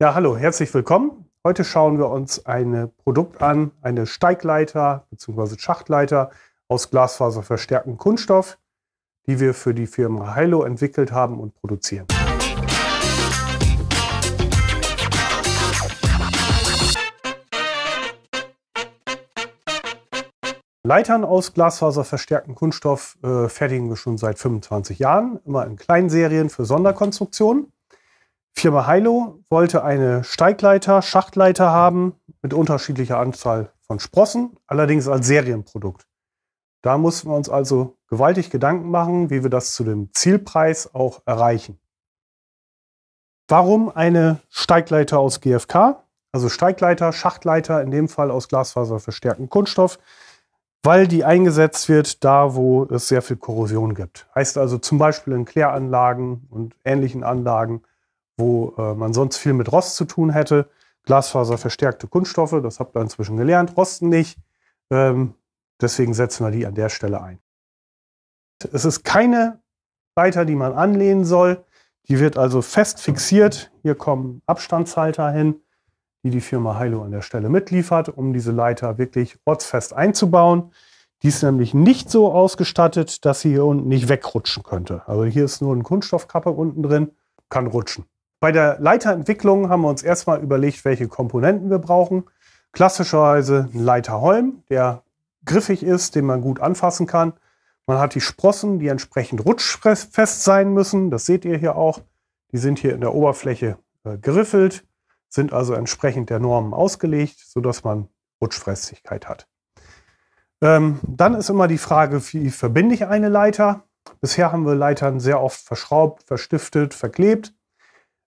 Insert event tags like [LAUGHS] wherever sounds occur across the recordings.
Ja, hallo, herzlich willkommen. Heute schauen wir uns ein Produkt an, eine Steigleiter bzw. Schachtleiter aus glasfaserverstärktem Kunststoff, die wir für die Firma Hilo entwickelt haben und produzieren. Leitern aus glasfaserverstärktem Kunststoff äh, fertigen wir schon seit 25 Jahren, immer in kleinen Serien für Sonderkonstruktionen. Firma Heilo wollte eine Steigleiter, Schachtleiter haben mit unterschiedlicher Anzahl von Sprossen, allerdings als Serienprodukt. Da mussten wir uns also gewaltig Gedanken machen, wie wir das zu dem Zielpreis auch erreichen. Warum eine Steigleiter aus GFK? Also Steigleiter, Schachtleiter, in dem Fall aus glasfaserverstärkten Kunststoff, weil die eingesetzt wird da, wo es sehr viel Korrosion gibt. Heißt also zum Beispiel in Kläranlagen und ähnlichen Anlagen wo äh, man sonst viel mit Rost zu tun hätte. Glasfaser verstärkte Kunststoffe, das habt ihr inzwischen gelernt, rosten nicht. Ähm, deswegen setzen wir die an der Stelle ein. Es ist keine Leiter, die man anlehnen soll. Die wird also fest fixiert. Hier kommen Abstandshalter hin, die die Firma Heilo an der Stelle mitliefert, um diese Leiter wirklich ortsfest einzubauen. Die ist nämlich nicht so ausgestattet, dass sie hier unten nicht wegrutschen könnte. Also hier ist nur eine Kunststoffkappe unten drin, kann rutschen. Bei der Leiterentwicklung haben wir uns erstmal überlegt, welche Komponenten wir brauchen. Klassischerweise ein Leiterholm, der griffig ist, den man gut anfassen kann. Man hat die Sprossen, die entsprechend rutschfest sein müssen. Das seht ihr hier auch. Die sind hier in der Oberfläche äh, geriffelt, sind also entsprechend der Normen ausgelegt, sodass man Rutschfestigkeit hat. Ähm, dann ist immer die Frage, wie verbinde ich eine Leiter? Bisher haben wir Leitern sehr oft verschraubt, verstiftet, verklebt.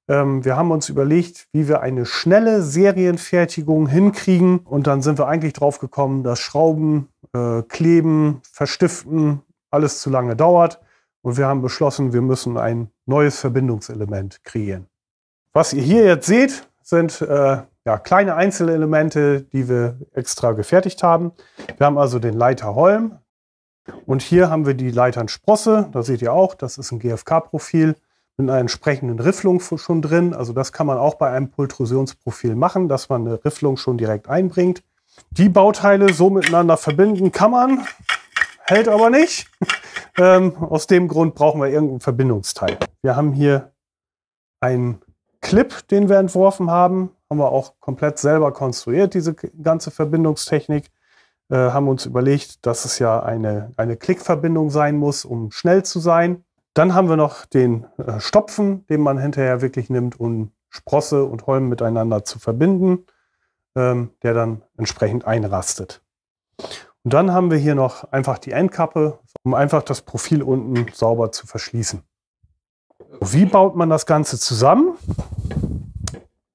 Ähm, wir haben uns überlegt, wie wir eine schnelle Serienfertigung hinkriegen. Und dann sind wir eigentlich drauf gekommen, dass Schrauben, äh, Kleben, Verstiften alles zu lange dauert. Und wir haben beschlossen, wir müssen ein neues Verbindungselement kreieren. Was ihr hier jetzt seht, sind äh, ja, kleine Einzelelemente, die wir extra gefertigt haben. Wir haben also den Leiterholm. Und hier haben wir die Leiternsprosse. Da seht ihr auch, das ist ein GFK-Profil mit einer entsprechenden Rifflung schon drin. Also das kann man auch bei einem Pultrusionsprofil machen, dass man eine Rifflung schon direkt einbringt. Die Bauteile so miteinander verbinden kann man, hält aber nicht. [LAUGHS] Ähm, aus dem Grund brauchen wir irgendein Verbindungsteil. Wir haben hier einen Clip, den wir entworfen haben. Haben wir auch komplett selber konstruiert, diese ganze Verbindungstechnik. Äh, haben uns überlegt, dass es ja eine, eine Klickverbindung sein muss, um schnell zu sein. Dann haben wir noch den äh, Stopfen, den man hinterher wirklich nimmt, um Sprosse und Holm miteinander zu verbinden, ähm, der dann entsprechend einrastet. Und dann haben wir hier noch einfach die Endkappe, um einfach das Profil unten sauber zu verschließen. Wie baut man das Ganze zusammen?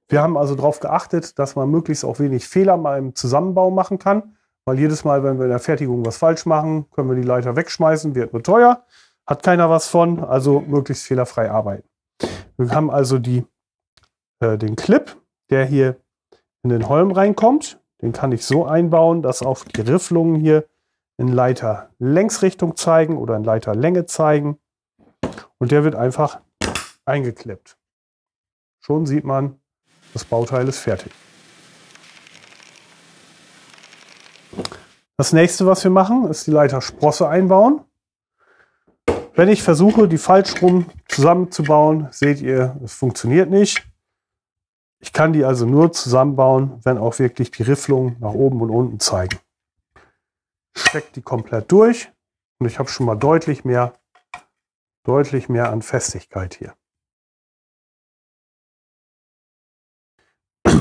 Wir haben also darauf geachtet, dass man möglichst auch wenig Fehler beim Zusammenbau machen kann, weil jedes Mal, wenn wir in der Fertigung was falsch machen, können wir die Leiter wegschmeißen, wird nur teuer hat keiner was von, also möglichst fehlerfrei arbeiten. Wir haben also die, äh, den Clip, der hier in den Holm reinkommt. Den kann ich so einbauen, dass auch die Rifflungen hier in Leiterlängsrichtung zeigen oder in Leiterlänge zeigen. Und der wird einfach eingeklippt. Schon sieht man, das Bauteil ist fertig. Das nächste, was wir machen, ist die Leitersprosse einbauen. Wenn ich versuche, die falsch rum zusammenzubauen, seht ihr, es funktioniert nicht. Ich kann die also nur zusammenbauen, wenn auch wirklich die Rifflungen nach oben und unten zeigen. Steckt die komplett durch und ich habe schon mal deutlich mehr, deutlich mehr an Festigkeit hier.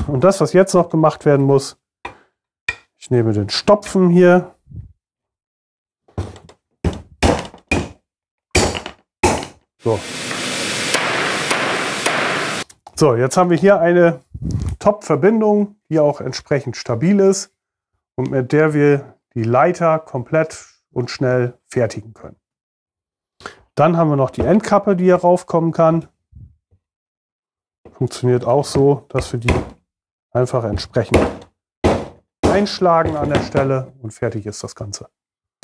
Und das, was jetzt noch gemacht werden muss, ich nehme den Stopfen hier, So. so, jetzt haben wir hier eine Top-Verbindung, die auch entsprechend stabil ist und mit der wir die Leiter komplett und schnell fertigen können. Dann haben wir noch die Endkappe, die hier raufkommen kann. Funktioniert auch so, dass wir die einfach entsprechend einschlagen an der Stelle und fertig ist das Ganze.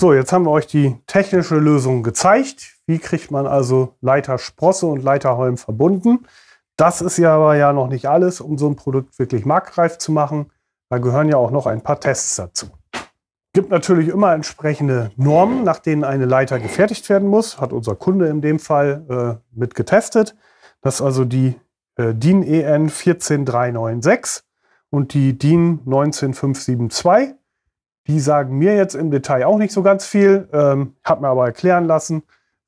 So, jetzt haben wir euch die technische Lösung gezeigt, die kriegt man also Leitersprosse und Leiterholm verbunden. Das ist ja aber ja noch nicht alles, um so ein Produkt wirklich marktreif zu machen. Da gehören ja auch noch ein paar Tests dazu. Es Gibt natürlich immer entsprechende Normen, nach denen eine Leiter gefertigt werden muss. Hat unser Kunde in dem Fall äh, mit getestet. Das ist also die äh, DIN EN 14396 und die DIN 19572. Die sagen mir jetzt im Detail auch nicht so ganz viel, ähm, habe mir aber erklären lassen,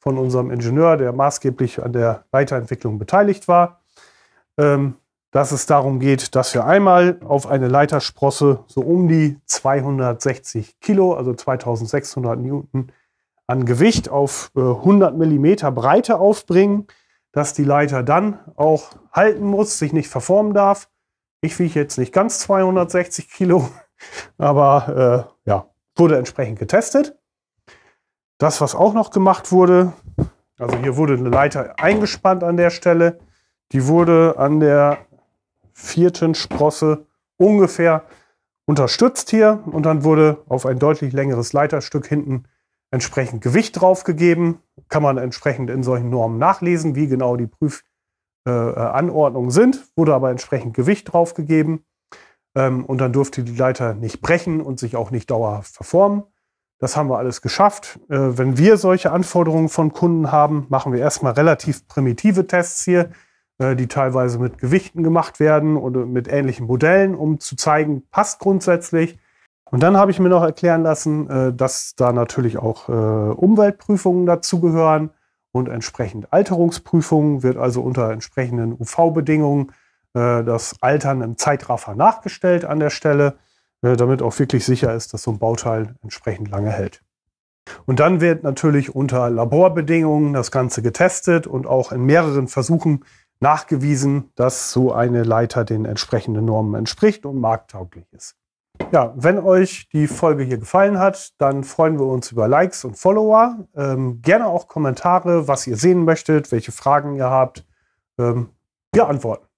von unserem Ingenieur, der maßgeblich an der Weiterentwicklung beteiligt war, ähm, dass es darum geht, dass wir einmal auf eine Leitersprosse so um die 260 Kilo, also 2600 Newton an Gewicht auf 100 äh, Millimeter Breite aufbringen, dass die Leiter dann auch halten muss, sich nicht verformen darf. Ich wiege jetzt nicht ganz 260 Kilo, [LAUGHS] aber äh, ja, wurde entsprechend getestet. Das, was auch noch gemacht wurde, also hier wurde eine Leiter eingespannt an der Stelle. Die wurde an der vierten Sprosse ungefähr unterstützt hier und dann wurde auf ein deutlich längeres Leiterstück hinten entsprechend Gewicht draufgegeben. Kann man entsprechend in solchen Normen nachlesen, wie genau die Prüfanordnungen äh, sind. Wurde aber entsprechend Gewicht draufgegeben ähm, und dann durfte die Leiter nicht brechen und sich auch nicht dauerhaft verformen. Das haben wir alles geschafft. Äh, wenn wir solche Anforderungen von Kunden haben, machen wir erstmal relativ primitive Tests hier, äh, die teilweise mit Gewichten gemacht werden oder mit ähnlichen Modellen, um zu zeigen, passt grundsätzlich. Und dann habe ich mir noch erklären lassen, äh, dass da natürlich auch Umweltprüfungen dazugehören und entsprechend Alterungsprüfungen wird also unter entsprechenden UV-Bedingungen das Altern im Zeitraffer nachgestellt an der Stelle. Äh, damit auch wirklich sicher ist, dass so ein Bauteil entsprechend lange hält. Und dann wird natürlich unter Laborbedingungen das Ganze getestet und auch in mehreren Versuchen nachgewiesen, dass so eine Leiter den entsprechenden Normen entspricht und markttauglich ist. Ja, wenn euch die Folge hier gefallen hat, dann freuen wir uns über Likes und Follower. Ähm, gerne auch Kommentare, was ihr sehen möchtet, welche Fragen ihr habt. Ähm, wir antworten.